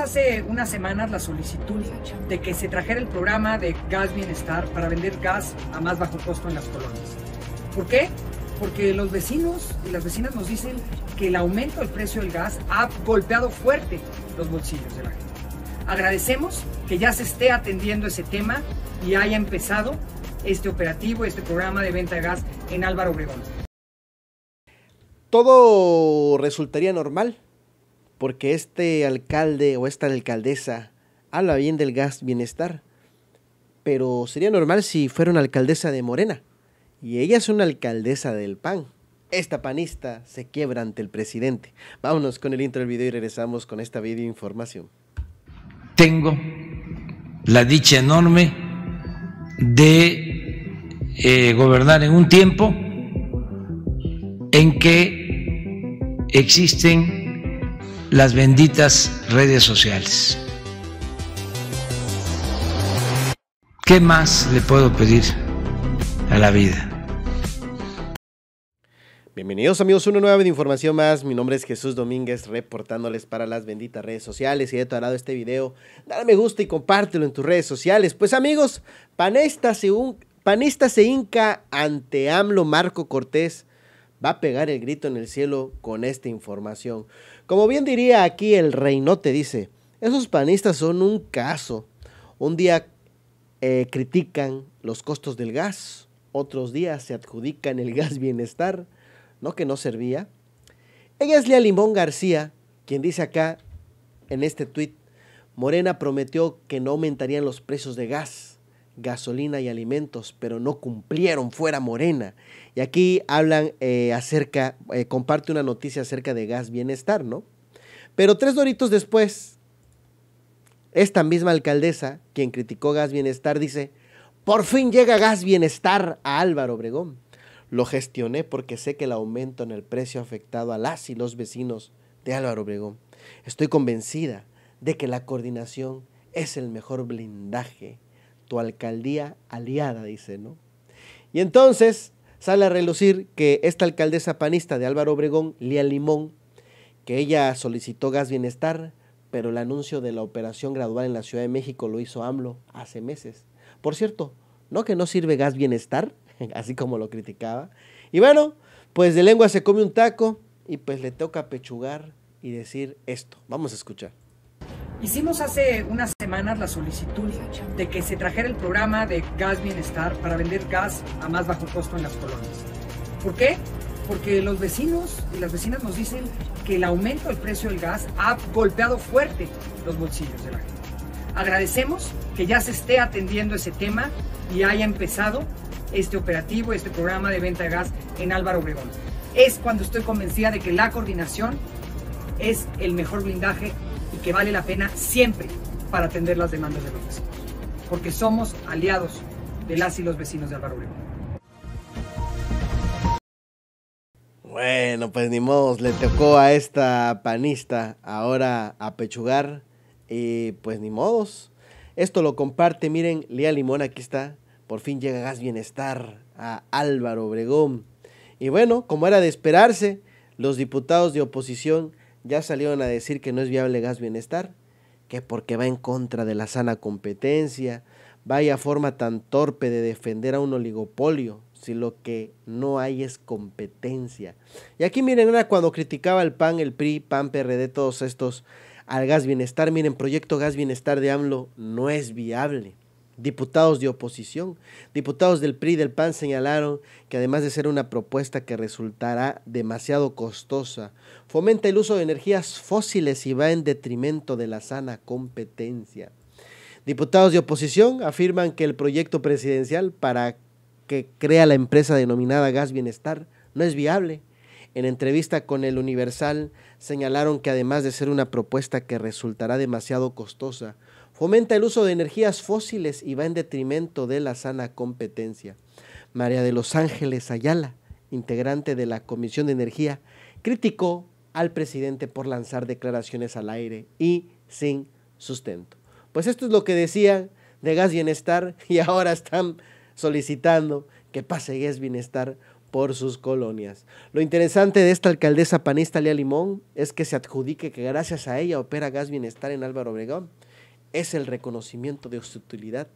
hace unas semanas la solicitud de que se trajera el programa de Gas Bienestar para vender gas a más bajo costo en las colonias. ¿Por qué? Porque los vecinos y las vecinas nos dicen que el aumento del precio del gas ha golpeado fuerte los bolsillos de la gente. Agradecemos que ya se esté atendiendo ese tema y haya empezado este operativo, este programa de venta de gas en Álvaro Obregón. ¿Todo resultaría normal porque este alcalde o esta alcaldesa habla bien del gas bienestar, pero sería normal si fuera una alcaldesa de Morena. Y ella es una alcaldesa del PAN. Esta panista se quiebra ante el presidente. Vámonos con el intro del video y regresamos con esta video información. Tengo la dicha enorme de eh, gobernar en un tiempo en que existen las benditas redes sociales. ¿Qué más le puedo pedir a la vida? Bienvenidos amigos a una nueva información más. Mi nombre es Jesús Domínguez, reportándoles para las benditas redes sociales. Si de tu agrado este video, dale me gusta y compártelo en tus redes sociales. Pues amigos, panista se, panista se hinca ante AMLO Marco Cortés. Va a pegar el grito en el cielo con esta información. Como bien diría aquí el reinote, dice, esos panistas son un caso. Un día eh, critican los costos del gas, otros días se adjudican el gas bienestar, no que no servía. Ella es Lia Limón García, quien dice acá en este tuit, Morena prometió que no aumentarían los precios de gas gasolina y alimentos, pero no cumplieron fuera Morena. Y aquí hablan eh, acerca, eh, comparte una noticia acerca de gas bienestar, ¿no? Pero tres doritos después, esta misma alcaldesa, quien criticó gas bienestar, dice, por fin llega gas bienestar a Álvaro Obregón. Lo gestioné porque sé que el aumento en el precio ha afectado a las y los vecinos de Álvaro Obregón. Estoy convencida de que la coordinación es el mejor blindaje tu alcaldía aliada, dice, ¿no? Y entonces sale a relucir que esta alcaldesa panista de Álvaro Obregón, Lía Limón, que ella solicitó gas bienestar, pero el anuncio de la operación gradual en la Ciudad de México lo hizo AMLO hace meses. Por cierto, ¿no que no sirve gas bienestar? Así como lo criticaba. Y bueno, pues de lengua se come un taco y pues le toca pechugar y decir esto. Vamos a escuchar. Hicimos hace unas semanas la solicitud de que se trajera el programa de Gas Bienestar para vender gas a más bajo costo en las colonias. ¿Por qué? Porque los vecinos y las vecinas nos dicen que el aumento del precio del gas ha golpeado fuerte los bolsillos de la gente. Agradecemos que ya se esté atendiendo ese tema y haya empezado este operativo, este programa de venta de gas en Álvaro Obregón. Es cuando estoy convencida de que la coordinación es el mejor blindaje y que vale la pena siempre para atender las demandas de los vecinos, porque somos aliados de las y los vecinos de Álvaro Obregón. Bueno, pues ni modos, le tocó a esta panista ahora a pechugar. y pues ni modos. Esto lo comparte, miren, Lía Limón, aquí está. Por fin llega Gas Bienestar a Álvaro Obregón. Y bueno, como era de esperarse, los diputados de oposición ya salieron a decir que no es viable gas bienestar, que porque va en contra de la sana competencia, vaya forma tan torpe de defender a un oligopolio, si lo que no hay es competencia. Y aquí miren, era cuando criticaba el PAN, el PRI, PAN, PRD, todos estos al gas bienestar, miren, proyecto gas bienestar de AMLO no es viable. Diputados de oposición, diputados del PRI y del PAN señalaron que además de ser una propuesta que resultará demasiado costosa, fomenta el uso de energías fósiles y va en detrimento de la sana competencia. Diputados de oposición afirman que el proyecto presidencial para que crea la empresa denominada Gas Bienestar no es viable. En entrevista con el Universal señalaron que además de ser una propuesta que resultará demasiado costosa, Fomenta el uso de energías fósiles y va en detrimento de la sana competencia. María de los Ángeles Ayala, integrante de la Comisión de Energía, criticó al presidente por lanzar declaraciones al aire y sin sustento. Pues esto es lo que decía de Gas Bienestar y ahora están solicitando que pase Gas Bienestar por sus colonias. Lo interesante de esta alcaldesa panista Lea Limón es que se adjudique que gracias a ella opera Gas Bienestar en Álvaro Obregón es el reconocimiento de utilidad,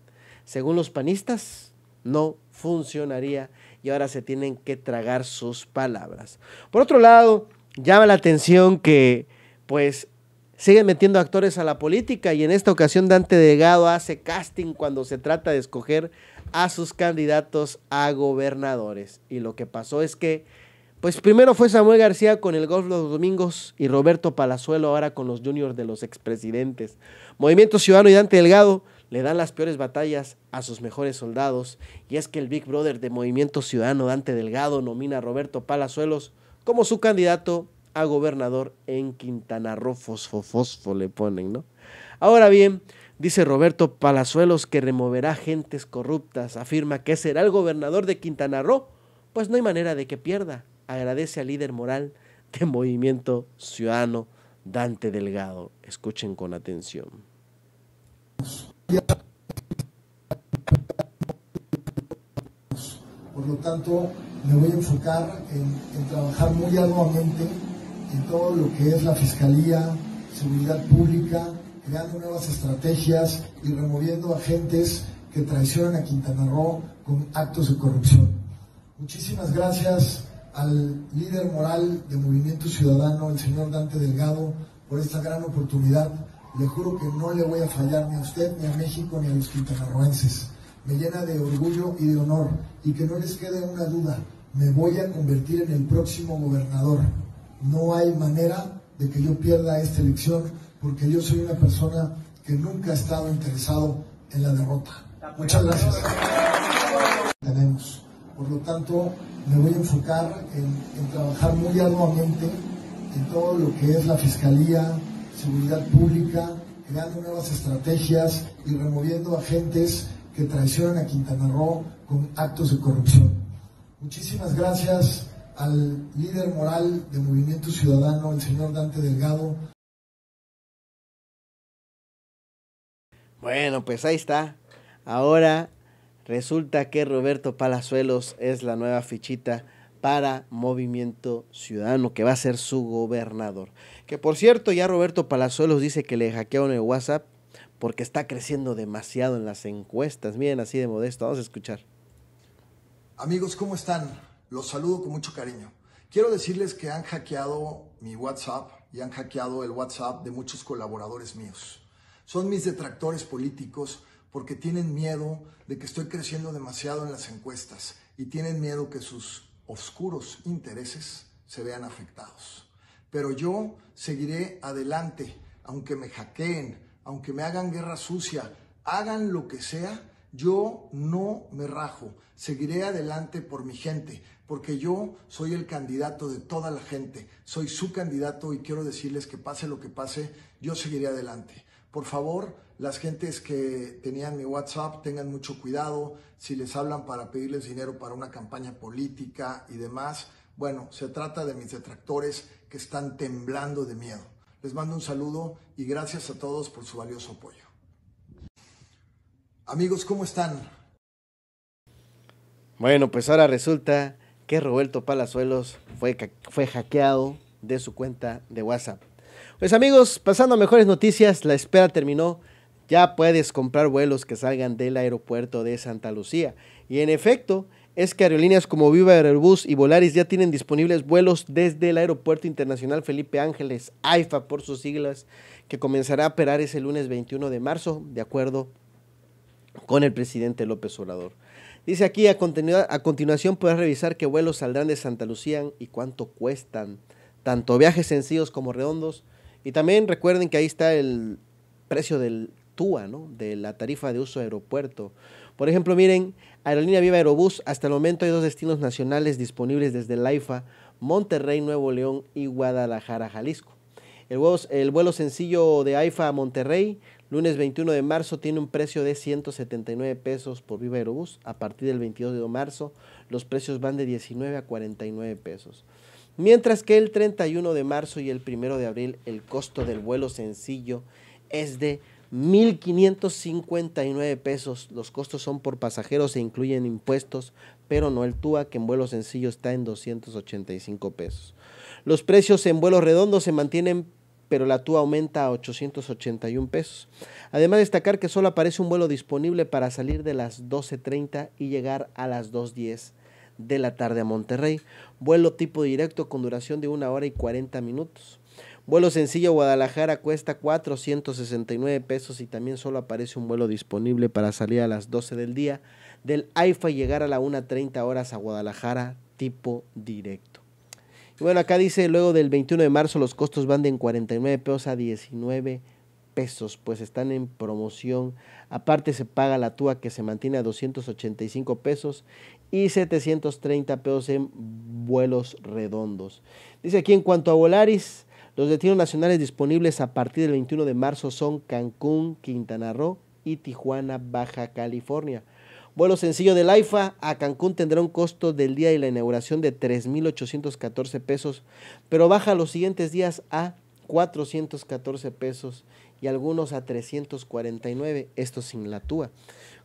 Según los panistas, no funcionaría y ahora se tienen que tragar sus palabras. Por otro lado, llama la atención que pues siguen metiendo actores a la política y en esta ocasión Dante Delgado hace casting cuando se trata de escoger a sus candidatos a gobernadores. Y lo que pasó es que pues primero fue Samuel García con el de los domingos y Roberto Palazuelo ahora con los juniors de los expresidentes. Movimiento Ciudadano y Dante Delgado le dan las peores batallas a sus mejores soldados. Y es que el Big Brother de Movimiento Ciudadano Dante Delgado nomina a Roberto Palazuelos como su candidato a gobernador en Quintana Roo. Fosfo, le ponen, ¿no? Ahora bien, dice Roberto Palazuelos que removerá gentes corruptas. Afirma que será el gobernador de Quintana Roo. Pues no hay manera de que pierda agradece al líder moral del Movimiento Ciudadano, Dante Delgado. Escuchen con atención. Por lo tanto, me voy a enfocar en, en trabajar muy arduamente en todo lo que es la Fiscalía, Seguridad Pública, creando nuevas estrategias y removiendo agentes que traicionan a Quintana Roo con actos de corrupción. Muchísimas gracias al líder moral de Movimiento Ciudadano, el señor Dante Delgado, por esta gran oportunidad. Le juro que no le voy a fallar ni a usted, ni a México, ni a los quintanarroenses. Me llena de orgullo y de honor. Y que no les quede una duda, me voy a convertir en el próximo gobernador. No hay manera de que yo pierda esta elección porque yo soy una persona que nunca ha estado interesado en la derrota. Muchas gracias. Tenemos. Por lo tanto, me voy a enfocar en, trabajar muy arduamente en todo lo que es la Fiscalía, Seguridad Pública, creando nuevas estrategias y removiendo agentes que traicionan a Quintana Roo con actos de corrupción. Muchísimas gracias al líder moral de Movimiento Ciudadano, el señor Dante Delgado. Bueno, pues ahí está. Ahora Resulta que Roberto Palazuelos es la nueva fichita para Movimiento Ciudadano, que va a ser su gobernador. Que por cierto, ya Roberto Palazuelos dice que le hackearon el WhatsApp porque está creciendo demasiado en las encuestas. Miren, así de modesto, vamos a escuchar. Amigos, ¿cómo están? Los saludo con mucho cariño. Quiero decirles que han hackeado mi WhatsApp y han hackeado el WhatsApp de muchos colaboradores míos. Son mis detractores políticos porque tienen miedo de que estoy creciendo demasiado en las encuestas y tienen miedo que sus oscuros intereses se vean afectados. Pero yo seguiré adelante, aunque me hackeen, aunque me hagan guerra sucia, hagan lo que sea, yo no me rajo, seguiré adelante por mi gente, porque yo soy el candidato de toda la gente, soy su candidato y quiero decirles que pase lo que pase, yo seguiré adelante. Por favor, las gentes que tenían mi WhatsApp tengan mucho cuidado si les hablan para pedirles dinero para una campaña política y demás. Bueno, se trata de mis detractores que están temblando de miedo. Les mando un saludo y gracias a todos por su valioso apoyo. Amigos, ¿cómo están? Bueno, pues ahora resulta que Roberto Palazuelos fue, fue hackeado de su cuenta de WhatsApp. Pues amigos, pasando a mejores noticias, la espera terminó. Ya puedes comprar vuelos que salgan del aeropuerto de Santa Lucía. Y en efecto, es que aerolíneas como Viva Aerobus y Volaris ya tienen disponibles vuelos desde el Aeropuerto Internacional Felipe Ángeles, AIFA por sus siglas, que comenzará a operar ese lunes 21 de marzo, de acuerdo con el presidente López Obrador. Dice aquí, a, a continuación podrás revisar qué vuelos saldrán de Santa Lucía y cuánto cuestan tanto viajes sencillos como redondos. Y también recuerden que ahí está el precio del TUA, ¿no? de la tarifa de uso aeropuerto. Por ejemplo, miren, Aerolínea Viva Aerobús, hasta el momento hay dos destinos nacionales disponibles desde AIFA, Monterrey, Nuevo León y Guadalajara, Jalisco. El vuelo, el vuelo sencillo de AIFA a Monterrey, lunes 21 de marzo, tiene un precio de 179 pesos por Viva Aerobús. A partir del 22 de marzo, los precios van de 19 a 49 pesos. Mientras que el 31 de marzo y el 1 de abril el costo del vuelo sencillo es de 1.559 pesos. Los costos son por pasajeros e incluyen impuestos, pero no el TUA que en vuelo sencillo está en 285 pesos. Los precios en vuelo redondo se mantienen pero la TUA aumenta a 881 pesos. Además destacar que solo aparece un vuelo disponible para salir de las 12.30 y llegar a las 2.10 de la tarde a Monterrey. Vuelo tipo directo con duración de una hora y 40 minutos. Vuelo sencillo a Guadalajara cuesta 469 pesos y también solo aparece un vuelo disponible para salir a las 12 del día del AIFA y llegar a la 1.30 horas a Guadalajara tipo directo. bueno, acá dice luego del 21 de marzo los costos van de 49 pesos a 19 pesos, pues están en promoción. Aparte se paga la TUA que se mantiene a 285 pesos y 730 pesos en vuelos redondos. Dice aquí en cuanto a Volaris, los destinos nacionales disponibles a partir del 21 de marzo son Cancún, Quintana Roo y Tijuana, Baja California. Vuelo sencillo del AIFA a Cancún tendrá un costo del día de la inauguración de 3.814 pesos, pero baja los siguientes días a 414 pesos y algunos a 349, esto sin la TUA.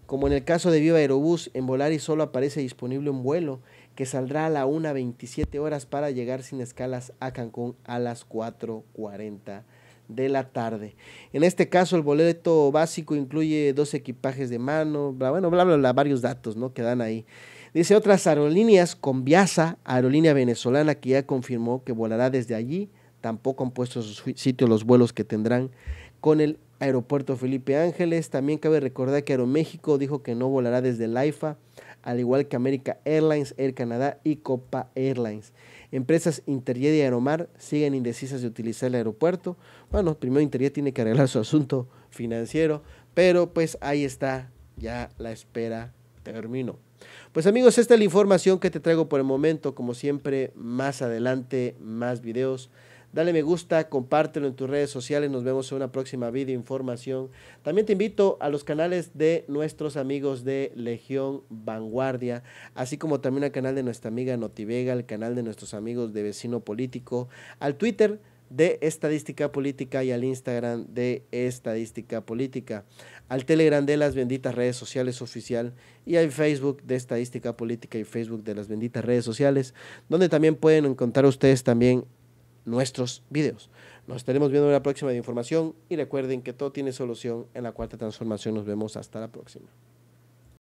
Como en el caso de Viva Aerobús, en Volaris solo aparece disponible un vuelo que saldrá a la 1.27 horas para llegar sin escalas a Cancún a las 4.40 de la tarde. En este caso, el boleto básico incluye dos equipajes de mano, bla, bueno, bla, bla, bla, varios datos ¿no? que dan ahí. Dice otras aerolíneas, con Viasa, aerolínea venezolana que ya confirmó que volará desde allí, tampoco han puesto en su sitio los vuelos que tendrán con el Aeropuerto Felipe Ángeles. También cabe recordar que Aeroméxico dijo que no volará desde AIFA, al igual que América Airlines, Air Canadá y Copa Airlines. Empresas Interjet y Aeromar siguen indecisas de utilizar el aeropuerto. Bueno, primero Interjet tiene que arreglar su asunto financiero, pero pues ahí está, ya la espera terminó. Pues amigos, esta es la información que te traigo por el momento. Como siempre, más adelante, más videos. Dale me gusta, compártelo en tus redes sociales. Nos vemos en una próxima video información. También te invito a los canales de nuestros amigos de Legión Vanguardia, así como también al canal de nuestra amiga Notivega, al canal de nuestros amigos de Vecino Político, al Twitter de Estadística Política y al Instagram de Estadística Política, al Telegram de las benditas redes sociales oficial y al Facebook de Estadística Política y Facebook de las benditas redes sociales, donde también pueden encontrar ustedes también nuestros videos. Nos estaremos viendo en la próxima de información y recuerden que todo tiene solución en la cuarta transformación. Nos vemos hasta la próxima.